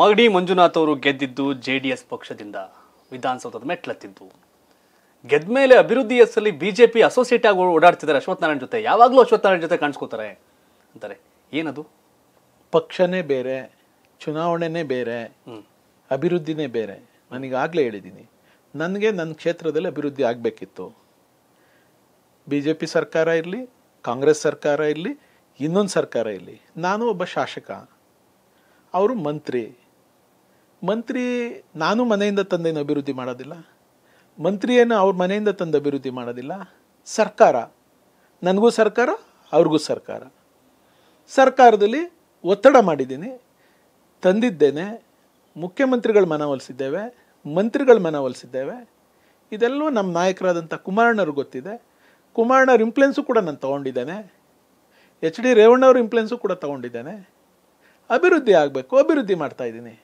ಮಗಡಿ ಮಂಜುನಾಥ್ ಅವರು ಗೆದ್ದಿದ್ದು J D S ಪಕ್ಷದಿಂದ ವಿಧಾನಸೌಧದ ಮೆಟ್ಲತ್ತಿದ್ದು ಗೆದ್ದ ಮೇಲೆ ಅಭಿವೃದ್ಧಿ ಹೆಸರಲ್ಲಿ ಬಿ ಜೆ ಪಿ ಅಸೋಸಿಯೇಟ್ ಆಗಿ ಓಡಾಡ್ತಿದ್ದಾರೆ ಅಶ್ವಥ್ ಜೊತೆ ಯಾವಾಗಲೂ ಅಶ್ವತ್ಥನಾರಾಯಣ ಜೊತೆ ಕಾಣಿಸ್ಕೋತಾರೆ ಅಂತಾರೆ ಏನದು ಪಕ್ಷನೇ ಬೇರೆ ಚುನಾವಣೆನೇ ಬೇರೆ ಅಭಿವೃದ್ಧಿನೇ ಬೇರೆ ನನಗಾಗಲೇ ಹೇಳಿದ್ದೀನಿ ನನಗೆ ನನ್ನ ಕ್ಷೇತ್ರದಲ್ಲಿ ಅಭಿವೃದ್ಧಿ ಆಗಬೇಕಿತ್ತು ಬಿ ಜೆ ಪಿ ಸರ್ಕಾರ ಇರಲಿ ಕಾಂಗ್ರೆಸ್ ಸರ್ಕಾರ ಇರಲಿ ಇನ್ನೊಂದು ಸರ್ಕಾರ ಇರಲಿ ನಾನು ಒಬ್ಬ ಶಾಸಕ ಅವರು ಮಂತ್ರಿ ಮಂತ್ರಿ ನಾನು ಮನೆಯಿಂದ ತಂದೇನು ಅಭಿವೃದ್ಧಿ ಮಾಡೋದಿಲ್ಲ ಮಂತ್ರಿಯನ್ನು ಅವ್ರ ಮನೆಯಿಂದ ತಂದು ಅಭಿವೃದ್ಧಿ ಮಾಡೋದಿಲ್ಲ ಸರ್ಕಾರ ನನಗೂ ಸರ್ಕಾರ ಅವ್ರಿಗೂ ಸರ್ಕಾರ ಸರ್ಕಾರದಲ್ಲಿ ಒತ್ತಡ ಮಾಡಿದ್ದೀನಿ ತಂದಿದ್ದೇನೆ ಮುಖ್ಯಮಂತ್ರಿಗಳು ಮನವೊಲಿಸಿದ್ದೇವೆ ಮಂತ್ರಿಗಳ ಮನವೊಲಿಸಿದ್ದೇವೆ ಇದೆಲ್ಲವೂ ನಮ್ಮ ನಾಯಕರಾದಂಥ ಕುಮಾರಣ್ಣವ್ರಿಗೆ ಗೊತ್ತಿದೆ ಕುಮಾರಣ್ಣವ್ರ ಇಂಪ್ಲೆನ್ಸು ಕೂಡ ನಾನು ತೊಗೊಂಡಿದ್ದೇನೆ ಎಚ್ ಡಿ ರೇವಣ್ಣವ್ರ ಇಂಪ್ಲೆನ್ಸು ಕೂಡ ತೊಗೊಂಡಿದ್ದೇನೆ ಅಭಿವೃದ್ಧಿ ಆಗಬೇಕು ಅಭಿವೃದ್ಧಿ ಮಾಡ್ತಾ ಇದ್ದೀನಿ